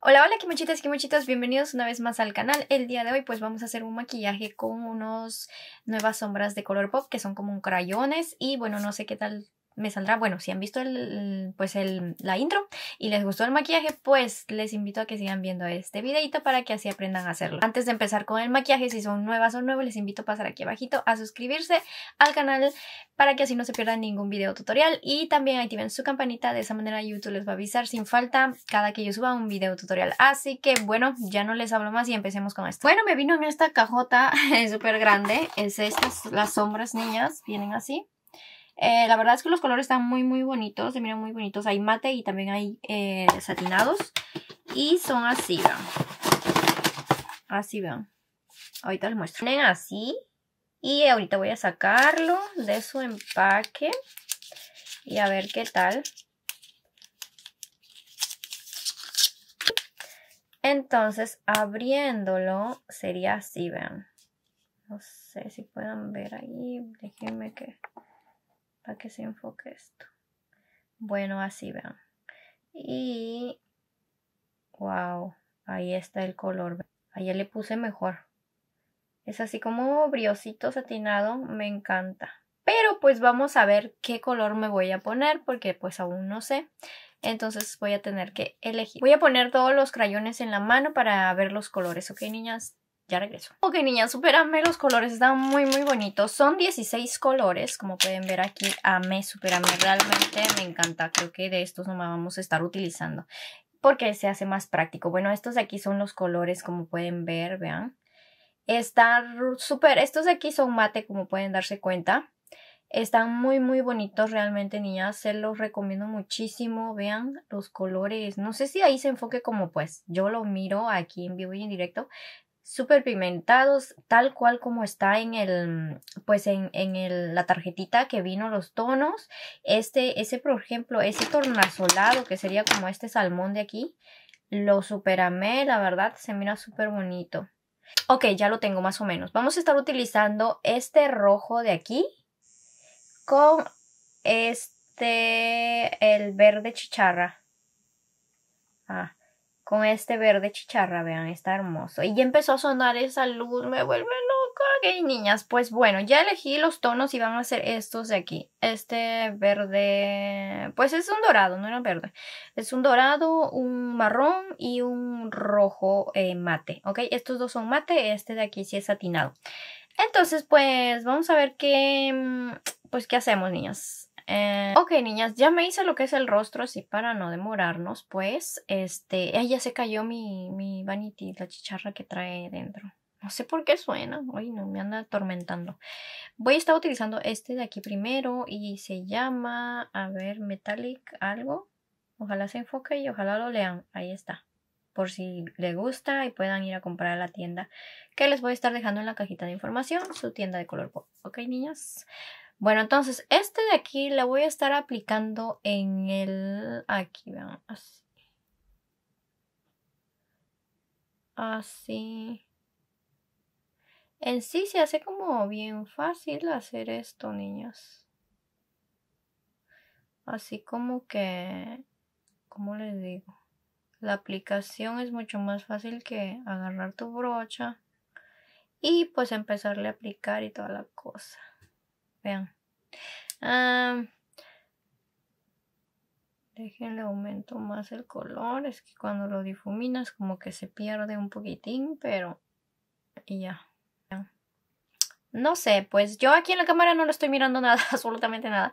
Hola, hola, qué quimochitos, bienvenidos una vez más al canal. El día de hoy pues vamos a hacer un maquillaje con unos nuevas sombras de color pop que son como un crayones y bueno, no sé qué tal me saldrá, bueno, si han visto el, pues el, la intro y les gustó el maquillaje, pues les invito a que sigan viendo este videito para que así aprendan a hacerlo. Antes de empezar con el maquillaje, si son nuevas o nuevos, les invito a pasar aquí abajito a suscribirse al canal para que así no se pierdan ningún video tutorial y también activen su campanita, de esa manera YouTube les va a avisar sin falta cada que yo suba un video tutorial. Así que bueno, ya no les hablo más y empecemos con esto. Bueno, me vino en esta cajota súper grande, es estas, las sombras niñas, vienen así eh, la verdad es que los colores están muy, muy bonitos. Se miran muy bonitos. Hay mate y también hay eh, satinados. Y son así, vean. Así, vean. Ahorita les muestro. ven así. Y ahorita voy a sacarlo de su empaque. Y a ver qué tal. Entonces, abriéndolo, sería así, vean. No sé si puedan ver ahí. Déjenme que que se enfoque esto. Bueno, así vean. Y wow, ahí está el color. ahí le puse mejor. Es así como briosito satinado, me encanta. Pero pues vamos a ver qué color me voy a poner porque pues aún no sé. Entonces voy a tener que elegir. Voy a poner todos los crayones en la mano para ver los colores, ¿ok niñas? ya regreso. Ok, niñas, superame. Los colores están muy, muy bonitos. Son 16 colores, como pueden ver aquí. Amé, superame. Realmente me encanta. Creo que de estos no vamos a estar utilizando porque se hace más práctico. Bueno, estos de aquí son los colores, como pueden ver, vean. Están súper, estos de aquí son mate, como pueden darse cuenta. Están muy, muy bonitos realmente, niñas. Se los recomiendo muchísimo. Vean los colores. No sé si ahí se enfoque como pues yo lo miro aquí en vivo y en directo súper pigmentados, tal cual como está en el, pues en, en la tarjetita que vino los tonos. Este, ese, por ejemplo, ese tornasolado, que sería como este salmón de aquí, lo amé, la verdad, se mira súper bonito. Ok, ya lo tengo más o menos. Vamos a estar utilizando este rojo de aquí con este, el verde chicharra. Ah, con este verde chicharra, vean, está hermoso. Y ya empezó a sonar esa luz, me vuelve loca. Ok, niñas, pues bueno, ya elegí los tonos y van a ser estos de aquí. Este verde, pues es un dorado, no era verde. Es un dorado, un marrón y un rojo eh, mate, ok. Estos dos son mate, este de aquí sí es satinado. Entonces, pues vamos a ver qué, pues qué hacemos, niñas. Eh, ok, niñas, ya me hice lo que es el rostro, así para no demorarnos, pues. Este, ya se cayó mi, mi vanity, la chicharra que trae dentro. No sé por qué suena. Ay, no, me anda atormentando. Voy a estar utilizando este de aquí primero y se llama, a ver, Metallic algo. Ojalá se enfoque y ojalá lo lean. Ahí está. Por si le gusta y puedan ir a comprar a la tienda que les voy a estar dejando en la cajita de información, su tienda de color pop. Ok, niñas. Bueno, entonces este de aquí la voy a estar aplicando en el... Aquí, vean, así. Así. En sí se hace como bien fácil hacer esto, niños Así como que... ¿Cómo les digo? La aplicación es mucho más fácil que agarrar tu brocha y pues empezarle a aplicar y toda la cosa. Vean. Ah, déjenle aumento más el color. Es que cuando lo difuminas como que se pierde un poquitín, pero y ya. No sé, pues yo aquí en la cámara no lo estoy mirando nada, absolutamente nada.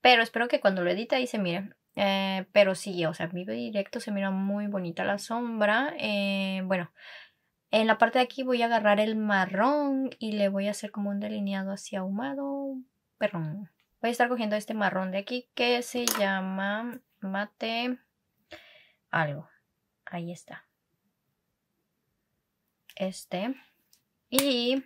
Pero espero que cuando lo edita ahí se mire. Eh, pero sí, o sea, mi directo se mira muy bonita la sombra. Eh, bueno, en la parte de aquí voy a agarrar el marrón y le voy a hacer como un delineado así ahumado, Perdón Voy a estar cogiendo este marrón de aquí que se llama mate algo. Ahí está. Este. Y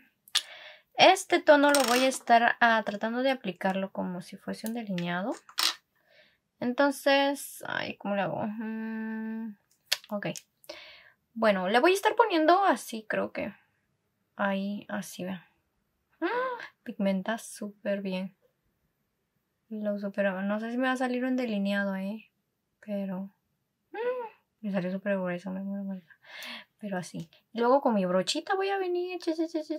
este tono lo voy a estar ah, tratando de aplicarlo como si fuese un delineado. Entonces, ay, ¿cómo lo hago? Mm, ok. Bueno, le voy a estar poniendo así, creo que. Ahí, así, vean. Ah, pigmenta súper bien. Lo pero No sé si me va a salir un delineado, ¿eh? Pero... Mm, me salió súper grueso, me muero Pero así. Luego con mi brochita voy a venir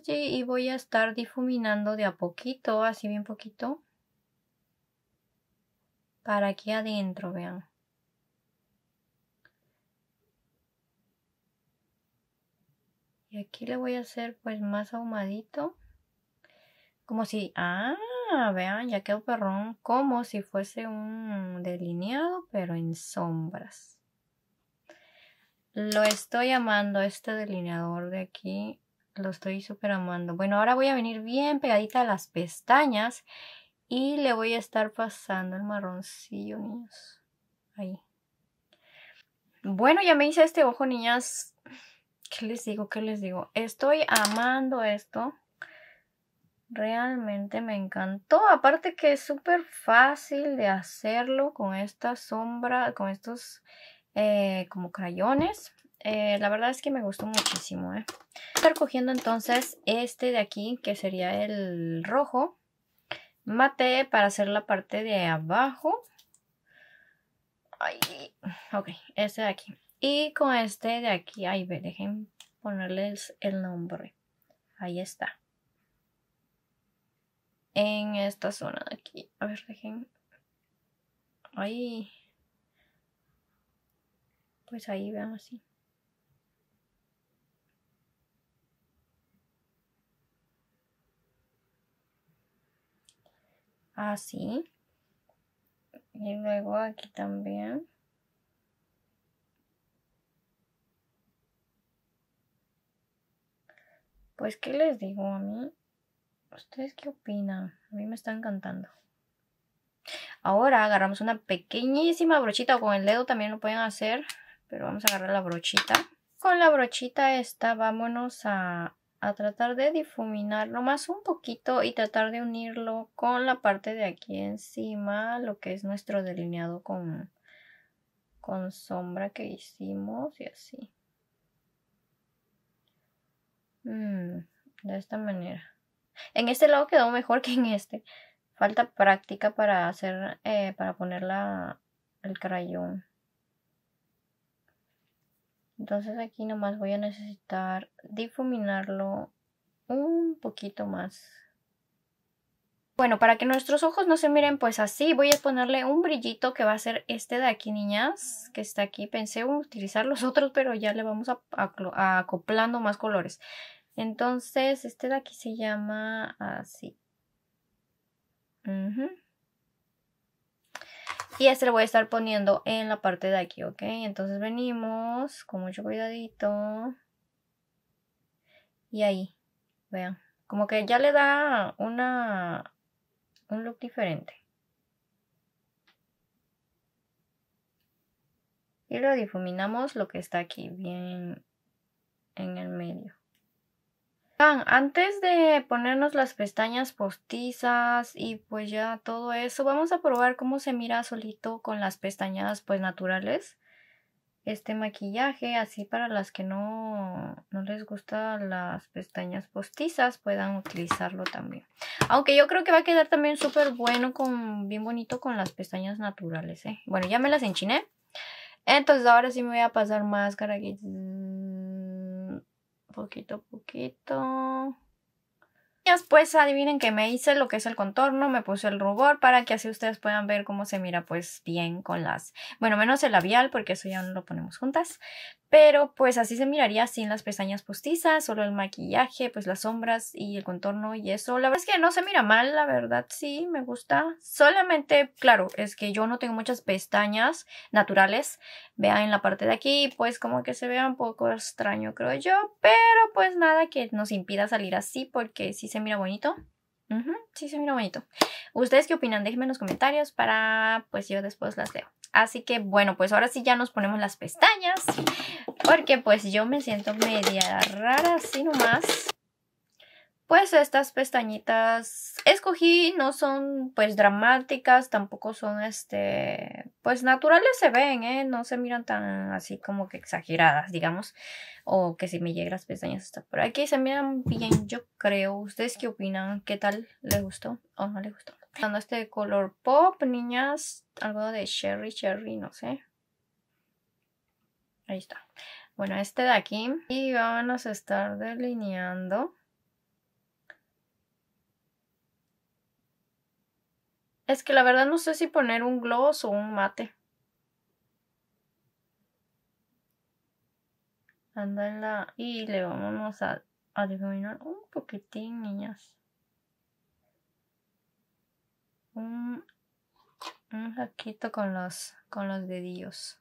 y voy a estar difuminando de a poquito, así bien poquito. Para aquí adentro, vean. Y aquí le voy a hacer pues más ahumadito. Como si, ah, vean, ya quedó perrón. Como si fuese un delineado, pero en sombras. Lo estoy amando, este delineador de aquí. Lo estoy súper amando. Bueno, ahora voy a venir bien pegadita a las pestañas. Y le voy a estar pasando el marroncillo, niños. Ahí. Bueno, ya me hice este ojo, niñas ¿Qué les digo? ¿Qué les digo? Estoy amando esto. Realmente me encantó. Aparte que es súper fácil de hacerlo con esta sombra, con estos eh, como crayones. Eh, la verdad es que me gustó muchísimo. Eh. Voy estar cogiendo entonces este de aquí, que sería el rojo. Mate para hacer la parte de abajo. Ay, ok, este de aquí. Y con este de aquí, ahí ve, dejen ponerles el nombre. Ahí está. En esta zona de aquí. A ver, dejen. Ahí. Pues ahí vean así. Así. Y luego aquí también. Pues, ¿qué les digo a mí? ¿Ustedes qué opinan? A mí me está encantando. Ahora agarramos una pequeñísima brochita. Con el dedo también lo pueden hacer. Pero vamos a agarrar la brochita. Con la brochita esta vámonos a, a tratar de difuminarlo más un poquito. Y tratar de unirlo con la parte de aquí encima. Lo que es nuestro delineado con, con sombra que hicimos. Y así. Mm, de esta manera. En este lado quedó mejor que en este. Falta práctica para hacer, eh, para poner el crayón. Entonces aquí nomás voy a necesitar difuminarlo un poquito más. Bueno, para que nuestros ojos no se miren pues así, voy a ponerle un brillito que va a ser este de aquí, niñas, que está aquí. Pensé utilizar los otros, pero ya le vamos acoplando más colores. Entonces, este de aquí se llama así. Y este lo voy a estar poniendo en la parte de aquí, ¿ok? Entonces venimos con mucho cuidadito. Y ahí, vean. Como que ya le da una diferente. Y lo difuminamos lo que está aquí, bien en el medio. antes de ponernos las pestañas postizas y pues ya todo eso, vamos a probar cómo se mira solito con las pestañas pues naturales este maquillaje, así para las que no, no les gustan las pestañas postizas puedan utilizarlo también. Aunque yo creo que va a quedar también súper bueno, con, bien bonito con las pestañas naturales. ¿eh? Bueno, ya me las enchiné. Entonces ahora sí me voy a pasar máscara aquí. Poquito poquito. Pues adivinen que me hice lo que es el contorno, me puse el rubor para que así ustedes puedan ver cómo se mira pues bien con las... Bueno, menos el labial porque eso ya no lo ponemos juntas, pero pues así se miraría sin las pestañas postizas, solo el maquillaje, pues las sombras y el contorno y eso. La verdad es que no se mira mal, la verdad sí, me gusta. Solamente, claro, es que yo no tengo muchas pestañas naturales. Vean en la parte de aquí, pues como que se vea un poco extraño creo yo. Pero pues nada que nos impida salir así porque sí se mira bonito. sí se mira bonito. ¿Ustedes qué opinan? Déjenme en los comentarios para pues yo después las leo. Así que bueno, pues ahora sí ya nos ponemos las pestañas. Porque pues yo me siento media rara así nomás. Pues estas pestañitas escogí no son pues dramáticas, tampoco son este, pues naturales se ven, ¿eh? no se miran tan así como que exageradas, digamos, o que si me llegan las pestañas hasta por aquí, se miran bien, yo creo. ¿Ustedes qué opinan? ¿Qué tal? ¿Les gustó o no les gustó? Dando este color pop, niñas, algo de Sherry cherry, no sé. Ahí está. Bueno, este de aquí. Y vamos a estar delineando. Es que la verdad no sé si poner un gloss o un mate. la Y le vamos a, a un poquitín, niñas. Un poquito con los, con los dedillos.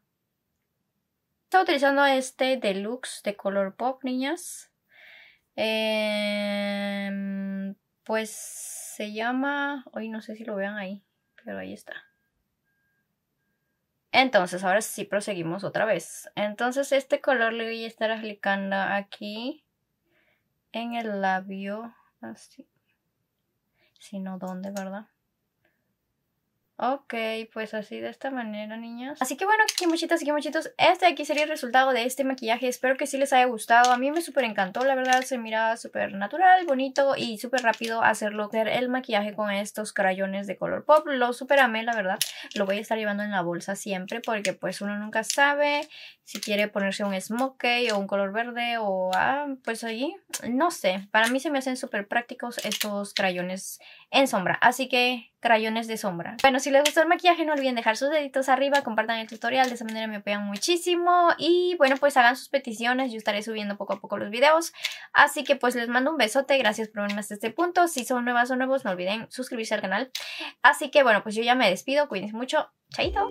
Estoy utilizando este deluxe de color pop, niñas. Em, pues se llama... Hoy no sé si lo vean ahí, pero ahí está. Entonces, ahora sí proseguimos otra vez. Entonces, este color le voy a estar aplicando aquí en el labio, así. Si no, ¿dónde, verdad? Ok, pues así de esta manera, niñas. Así que bueno, muchitas y muchitos. este aquí sería el resultado de este maquillaje. Espero que sí les haya gustado. A mí me súper encantó, la verdad, se miraba súper natural, bonito y súper rápido hacerlo, hacer el maquillaje con estos crayones de color pop. Lo súper amé, la verdad. Lo voy a estar llevando en la bolsa siempre porque pues uno nunca sabe si quiere ponerse un smokey o un color verde o ah, pues allí, no sé. Para mí se me hacen súper prácticos estos crayones en sombra. Así que crayones de sombra. Bueno, si les gustó el maquillaje no olviden dejar sus deditos arriba, compartan el tutorial, de esa manera me apoyan muchísimo y bueno, pues hagan sus peticiones, yo estaré subiendo poco a poco los videos, así que pues les mando un besote, gracias por verme hasta este punto, si son nuevas o nuevos no olviden suscribirse al canal, así que bueno, pues yo ya me despido, cuídense mucho, chaito.